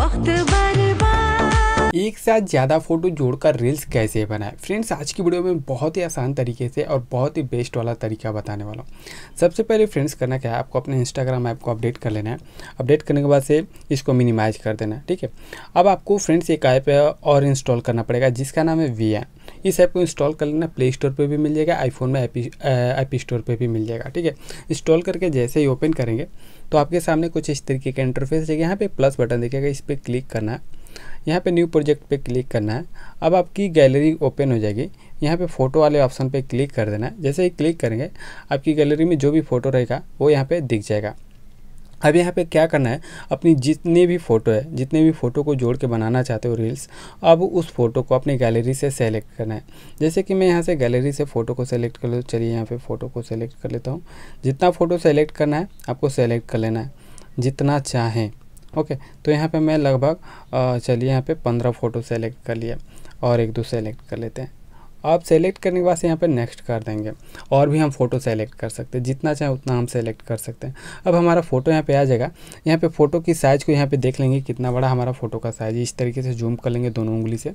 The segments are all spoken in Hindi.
وقت برد एक साथ ज़्यादा फोटो जोड़कर रील्स कैसे बनाए फ्रेंड्स आज की वीडियो में बहुत ही आसान तरीके से और बहुत ही बेस्ट वाला तरीका बताने वाला हूँ सबसे पहले फ्रेंड्स करना क्या है आपको अपने इंस्टाग्राम ऐप को अपडेट कर लेना है अपडेट करने के बाद से इसको मिनिमाइज कर देना है ठीक है अब आपको फ्रेंड्स एक ऐप और इंस्टॉल करना पड़ेगा जिसका नाम है वी इस ऐप को इंस्टॉल कर लेना प्ले स्टोर पर भी मिल जाएगा आईफोन में ऐप स्टोर पर भी मिल जाएगा ठीक है इंस्टॉल करके जैसे ही ओपन करेंगे तो आपके सामने कुछ इस तरीके का इंटरफेस देखिए यहाँ पे प्लस बटन देखिएगा इस पर क्लिक करना है यहाँ पे न्यू प्रोजेक्ट पे क्लिक करना है अब आपकी गैलरी ओपन हो जाएगी यहाँ पे फ़ोटो वाले ऑप्शन पे क्लिक कर देना है जैसे ही क्लिक करेंगे आपकी गैलरी में जो भी फ़ोटो रहेगा वो यहाँ पे दिख जाएगा अब यहाँ पे क्या करना है अपनी जितनी भी फ़ोटो है जितने भी फ़ोटो को जोड़ के बनाना चाहते हो रील्स अब उस फ़ोटो को अपनी गैलरी से सेलेक्ट करना है जैसे कि मैं यहाँ से गैलरी से फ़ोटो को सेलेक्ट कर लूँ चलिए यहाँ पे फ़ोटो को सेलेक्ट कर लेता हूँ जितना फ़ोटो सेलेक्ट करना है आपको सेलेक्ट कर लेना है जितना चाहें ओके तो यहाँ पे मैं लगभग चलिए यहाँ पे पंद्रह फ़ोटो सेलेक्ट कर लिया और एक दो सेलेक्ट कर लेते हैं आप सेलेक्ट करने के बाद यहाँ पे नेक्स्ट कर देंगे और भी हम फ़ोटो सेलेक्ट कर सकते हैं जितना चाहें उतना हम सेलेक्ट कर सकते हैं अब हमारा फ़ोटो यहाँ पे आ जाएगा यहाँ पे फ़ोटो की साइज़ को यहाँ पे देख लेंगे कितना बड़ा हमारा फ़ोटो का साइज़ इस तरीके से जूम कर लेंगे दोनों उंगली से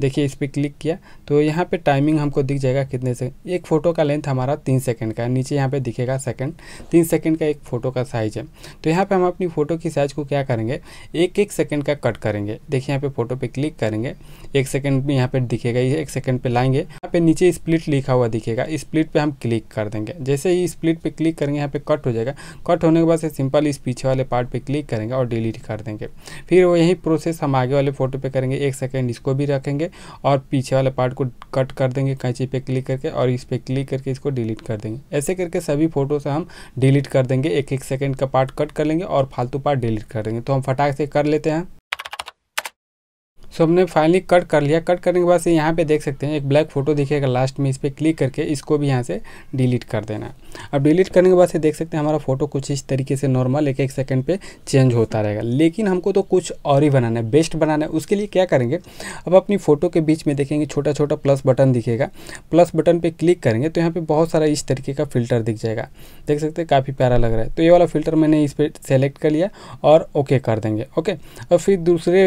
देखिए इस पर क्लिक किया तो यहाँ पर टाइमिंग हमको दिख जाएगा कितने से एक फ़ोटो का लेंथ हमारा तीन सेकेंड का है नीचे यहाँ पर दिखेगा सेकेंड तीन सेकेंड का एक फ़ोटो का साइज़ है तो यहाँ पर हम अपनी फ़ोटो की साइज़ को क्या करेंगे एक एक सेकेंड का कट करेंगे देखिए यहाँ पर फ़ोटो पर क्लिक करेंगे एक सेकेंड में यहाँ पर दिखेगा एक सेकेंड पर लाएंगे यहाँ पे नीचे स्प्लिट लिखा हुआ दिखेगा स्प्लिट पे हम क्लिक कर देंगे जैसे ही स्प्लिट पे क्लिक करेंगे यहाँ पे कट हो जाएगा कट होने के बाद से सिंपल इस पीछे वाले पार्ट पे क्लिक करेंगे और डिलीट कर देंगे फिर वो यही प्रोसेस हम आगे वाले फोटो पे करेंगे एक सेकेंड इसको भी रखेंगे और पीछे वाले पार्ट को कट कर देंगे कैंची पे क्लिक करके और इस पर क्लिक करके इसको डिलीट कर देंगे ऐसे करके सभी फोटो से हम डिलीट कर देंगे एक एक सेकेंड का पार्ट कट कर लेंगे और फालतू पार्ट डिलीट कर देंगे तो हम फटाक से कर लेते हैं सो हमने फाइनली कट कर लिया कट करने के बाद से यहाँ पे देख सकते हैं एक ब्लैक फोटो दिखेगा लास्ट में इस पर क्लिक करके इसको भी यहाँ से डिलीट कर देना अब डिलीट करने के बाद से देख सकते हैं हमारा फोटो कुछ इस तरीके से नॉर्मल एक एक सेकेंड पर चेंज होता रहेगा लेकिन हमको तो कुछ और ही बनाना है बेस्ट बनाना है उसके लिए क्या करेंगे अब अपनी फ़ोटो के बीच में देखेंगे छोटा छोटा प्लस बटन दिखेगा प्लस बटन पर क्लिक करेंगे तो यहाँ पर बहुत सारा इस तरीके का फिल्टर दिख जाएगा देख सकते हैं काफ़ी प्यारा लग रहा है तो ये वाला फिल्टर मैंने इस पर सेलेक्ट कर लिया और ओके कर देंगे ओके और फिर दूसरे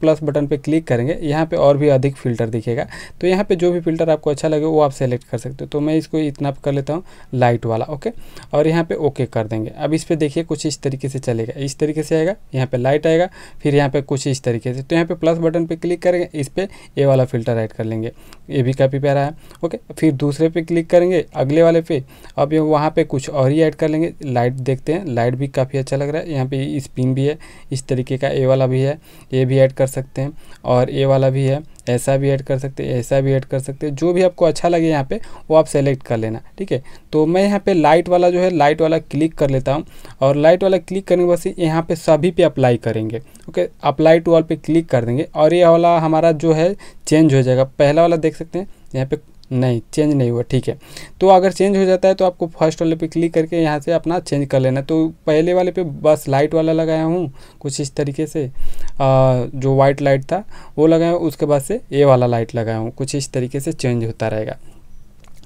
प्लस बटन पर क्लिक करेंगे यहाँ पे और भी अधिक फ़िल्टर दिखेगा तो यहाँ पे जो भी फ़िल्टर आपको अच्छा लगे वो आप सेलेक्ट कर सकते हो तो मैं इसको इतना कर लेता हूँ लाइट वाला ओके और यहाँ पे ओके कर देंगे अब इस पर देखिए कुछ इस तरीके से चलेगा इस तरीके से आएगा यहाँ पर लाइट आएगा फिर यहाँ पर कुछ इस तरीके से तो यहाँ पर प्लस बटन पर क्लिक करेंगे इस पर ए वाला फ़िल्टर ऐड कर लेंगे ये भी काफ़ी प्यारा है ओके फिर दूसरे पर क्लिक करेंगे अगले वाले पे अब ये वहाँ पर कुछ और ही ऐड कर लेंगे लाइट देखते हैं लाइट भी काफ़ी अच्छा लग रहा है यहाँ पर स्पिन भी है इस तरीके का ए वाला भी है ये भी ऐड कर सकते हैं और ये वाला भी है ऐसा भी ऐड कर सकते हैं ऐसा भी ऐड कर सकते हैं जो भी आपको अच्छा लगे यहाँ पे वो आप सेलेक्ट कर लेना ठीक है तो मैं यहाँ पे लाइट वाला जो है लाइट वाला क्लिक कर लेता हूँ और लाइट वाला क्लिक करने के बाद से यहाँ पे सभी पे अप्लाई करेंगे ओके अप्लाई टू ऑल पे क्लिक कर देंगे और ये वाला हमारा जो है चेंज हो जाएगा पहला वाला देख सकते हैं यहाँ पे नहीं चेंज नहीं हुआ ठीक है तो अगर चेंज हो जाता है तो आपको फर्स्ट वाले पे क्लिक करके यहाँ से अपना चेंज कर लेना तो पहले वाले पे बस लाइट वाला लगाया हूँ कुछ इस तरीके से आ, जो वाइट लाइट था वो लगाया उसके बाद से ए वाला लाइट लगाया हूँ कुछ इस तरीके से चेंज होता रहेगा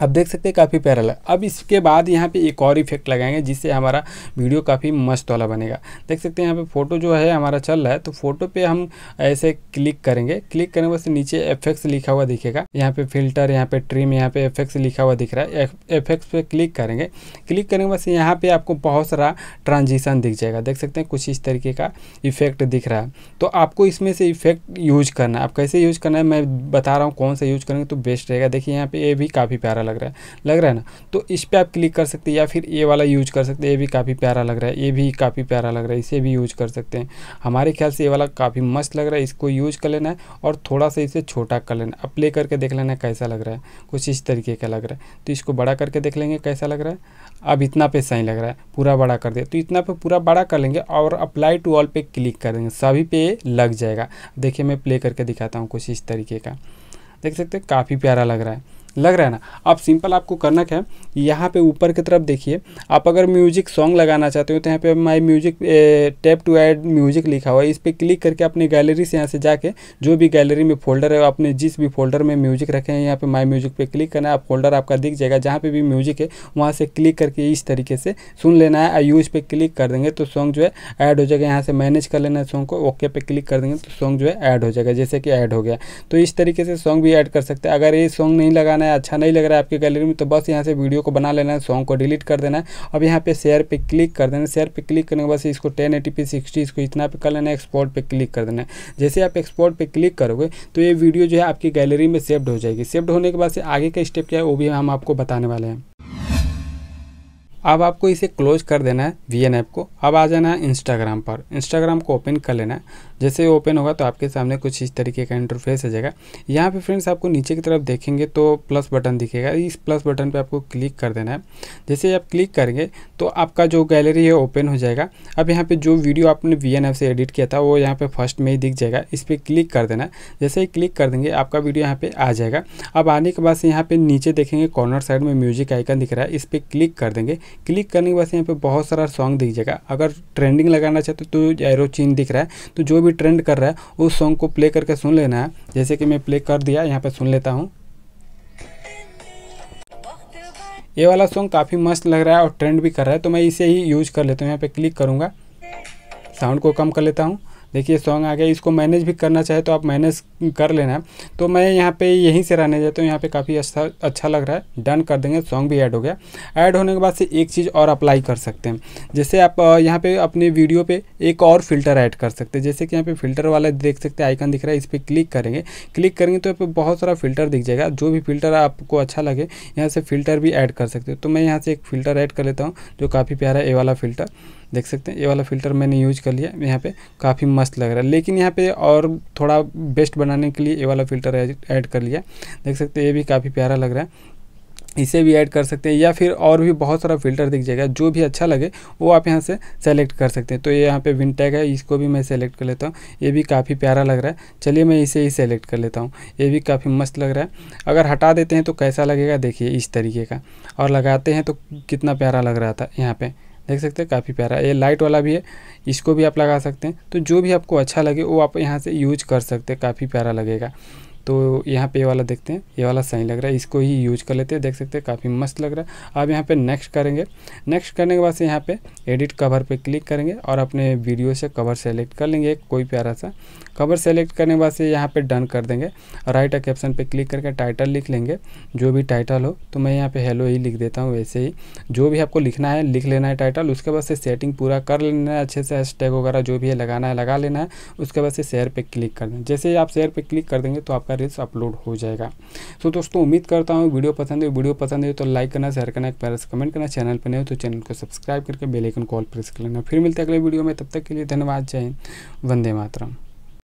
अब देख सकते हैं काफ़ी प्यारा है अब इसके बाद यहाँ पे एक और इफेक्ट लगाएंगे जिससे हमारा वीडियो काफ़ी मस्त वाला बनेगा देख सकते हैं यहाँ पे फोटो जो है हमारा चल रहा है तो फोटो पे हम ऐसे क्लिक करेंगे क्लिक करने बस नीचे एफेक्स लिखा हुआ दिखेगा यहाँ पे फिल्टर यहाँ पे ट्रिम यहाँ पे एफेक्स लिखा हुआ दिख रहा है एफेक्स पे क्लिक करेंगे क्लिक करने बस यहाँ पर आपको बहुत सारा ट्रांजिशन दिख जाएगा देख सकते हैं कुछ इस तरीके का इफेक्ट दिख रहा है तो आपको इसमें से इफेक्ट यूज करना है आप कैसे यूज करना है मैं बता रहा हूँ कौन सा यूज करेंगे तो बेस्ट रहेगा देखिए यहाँ पे ये भी काफ़ी प्यारा लग रहा है लग रहा है ना तो इस पर आप क्लिक कर सकते हैं या फिर ये वाला यूज कर सकते हैं ये भी काफ़ी प्यारा लग रहा है ये भी काफ़ी प्यारा लग रहा है इसे भी यूज कर सकते हैं हमारे ख्याल से ये वाला काफ़ी मस्त लग रहा है इसको यूज कर लेना है और थोड़ा सा इसे छोटा कर लेना अब प्ले करके देख लेना कैसा लग रहा है कुछ इस तरीके का लग रहा है तो इसको बड़ा करके देख लेंगे कैसा लग रहा है अब इतना पे सही लग रहा है पूरा बड़ा कर दे तो इतना पे पूरा बड़ा कर लेंगे और अप्लाई टू ऑल पे क्लिक कर देंगे सभी पे लग जाएगा देखिए मैं प्ले करके दिखाता हूँ कुछ इस तरीके का देख सकते हैं काफ़ी प्यारा लग रहा है लग रहा है ना आप सिंपल आपको करना क्या है यहाँ पे ऊपर की तरफ देखिए आप अगर म्यूजिक सॉन्ग लगाना चाहते हो तो यहाँ पे my music tap to add music लिखा हुआ है इस पर क्लिक करके अपनी गैलरी से यहाँ से जाके जो भी गैलरी में फोल्डर है अपने जिस भी फोल्डर में म्यूजिक रखे हैं यहाँ पे माई म्यूजिक पे क्लिक करना है आप फोल्डर आपका दिख जाएगा जहाँ पे भी म्यूजिक है वहाँ से क्लिक करके इस तरीके से सुन लेना है यूज पे क्लिक कर देंगे तो सॉन्ग जो है ऐड हो जाएगा यहाँ से मैनेज कर लेना है सॉन्ग को ओके पे क्लिक कर देंगे तो सॉन्ग जो है ऐड हो जाएगा जैसे कि ऐड हो गया तो इस तरीके से सॉन्ग भी ऐड कर सकते हैं अगर ये सॉन्ग नहीं लगाना करना है अच्छा नहीं लग रहा है आपके गैलरी में तो बस यहाँ से वीडियो को बना लेना है सॉन्ग को डिलीट कर देना है अब यहाँ पे शेयर पे क्लिक कर देना शेयर पे क्लिक करने के बाद इसको टेन एटी पी सिक्सटी इसको इतना पे कर लेना है एक्सपोर्ट पे क्लिक कर देना है जैसे आप एक्सपोर्ट पे क्लिक करोगे तो ये वीडियो जो है आपकी गैलरी में सेव्ड हो जाएगी सेव्ड होने के बाद से आगे का स्टेप क्या है वो भी हम आपको बताने वाले हैं अब आपको इसे क्लोज कर देना है वी ऐप को अब आ जाना है इंस्टाग्राम पर इंस्टाग्राम को ओपन कर लेना है जैसे ही ओपन होगा तो आपके सामने कुछ इस तरीके का इंटरफेस आ जाएगा यहाँ पे फ्रेंड्स आपको नीचे की तरफ देखेंगे तो प्लस बटन दिखेगा इस प्लस बटन पे आपको क्लिक कर देना है जैसे आप क्लिक करेंगे तो आपका जो गैलरी है ओपन हो जाएगा अब यहाँ पर जो वीडियो आपने वी से एडिट किया था वो यहाँ पर फर्स्ट में ही दिख जाएगा इस पर क्लिक कर देना है जैसे ही क्लिक कर देंगे आपका वीडियो यहाँ पर आ जाएगा अब आने के बाद से यहाँ पर नीचे देखेंगे कॉर्नर साइड में म्यूजिक आइकन दिख रहा है इस पर क्लिक कर देंगे क्लिक करने के बाद यहाँ पर बहुत सारा सॉन्ग दिख जाएगा अगर ट्रेंडिंग लगाना चाहते तो एरो तो चीन दिख रहा है तो जो भी ट्रेंड कर रहा है उस सॉन्ग को प्ले करके सुन लेना है जैसे कि मैं प्ले कर दिया यहाँ पर सुन लेता हूँ ये वाला सॉन्ग काफ़ी मस्त लग रहा है और ट्रेंड भी कर रहा है तो मैं इसे ही यूज कर लेता हूँ यहाँ पे क्लिक करूँगा साउंड को कम कर लेता हूँ देखिए सॉन्ग आ गया इसको मैनेज भी करना चाहे तो आप मैनेज कर लेना तो मैं यहाँ पे यहीं से रहने जाता हूँ यहाँ पे काफ़ी अच्छा अच्छा लग रहा है डन कर देंगे सॉन्ग भी ऐड हो गया ऐड होने के बाद से एक चीज़ और अप्लाई कर सकते हैं जैसे आप यहाँ पे अपने वीडियो पे एक और फिल्टर ऐड कर सकते हैं जैसे कि यहाँ पर फिल्टर वाला देख सकते हैं आइकन दिख रहा है इस पर क्लिक करेंगे क्लिक करेंगे तो यहाँ बहुत सारा फिल्टर दिख जाएगा जो भी फिल्टर आपको अच्छा लगे यहाँ से फिल्टर भी ऐड कर सकते हो तो मैं यहाँ से एक फिल्टर ऐड कर लेता हूँ जो काफ़ी प्यारा है ए वाला फिल्टर देख सकते हैं ये वाला फ़िल्टर मैंने यूज कर लिया यहाँ पे काफ़ी मस्त लग रहा है लेकिन यहाँ पे और थोड़ा बेस्ट बनाने के लिए ये वाला फ़िल्टर ऐड कर लिया देख सकते हैं ये भी काफ़ी प्यारा लग रहा है इसे भी ऐड कर सकते हैं या फिर और भी बहुत सारा फिल्टर दिख जाएगा जो भी अच्छा लगे वो आप यहाँ से सेलेक्ट कर सकते हैं तो ये यहाँ पे विंटैग है इसको भी मैं सेलेक्ट कर लेता हूँ ये भी काफ़ी प्यारा लग रहा है चलिए मैं इसे ही सेलेक्ट कर लेता हूँ ये भी काफ़ी मस्त लग रहा है अगर हटा देते हैं तो कैसा लगेगा देखिए इस तरीके का और लगाते हैं तो कितना प्यारा लग रहा था यहाँ पर देख सकते हैं काफ़ी प्यारा ये लाइट वाला भी है इसको भी आप लगा सकते हैं तो जो भी आपको अच्छा लगे वो आप यहाँ से यूज कर सकते हैं काफ़ी प्यारा लगेगा तो यहाँ पे ये वाला देखते हैं ये वाला सही लग रहा है इसको ही यूज कर लेते हैं देख सकते हैं काफ़ी मस्त लग रहा है आप यहाँ पे नेक्स्ट करेंगे नेक्स्ट करने के बाद से यहाँ पे एडिट कवर पे क्लिक करेंगे और अपने वीडियो से कवर सेलेक्ट कर लेंगे कोई प्यारा सा कवर सेलेक्ट करने के बाद से यहाँ पर डन कर देंगे राइट कैप्शन पर क्लिक करके टाइटल लिख लेंगे जो भी टाइटल हो तो मैं यहाँ पर हेलो ही लिख देता हूँ वैसे ही जो भी आपको लिखना है लिख लेना है टाइटल उसके बाद से सेटिंग पूरा कर लेना है अच्छे से हैश वगैरह जो भी है लगाना है लगा लेना है उसके बाद से शेयर पर क्लिक कर देना जैसे ही आप शेयर पर क्लिक कर देंगे तो आपका रील्स अपलोड हो जाएगा सो दोस्तों उम्मीद करता हूँ वीडियो पसंद है वीडियो पसंद है तो लाइक करना शेयर करना एक पैर से कमेंट करना चैनल पर नहीं हो तो चैनल को सब्सक्राइब करके बेलाइकन कॉल प्रेस कर लेना फिर मिलते हैं अगले वीडियो में तब तक के लिए धन्यवाद जय हिंद वंदे मातरम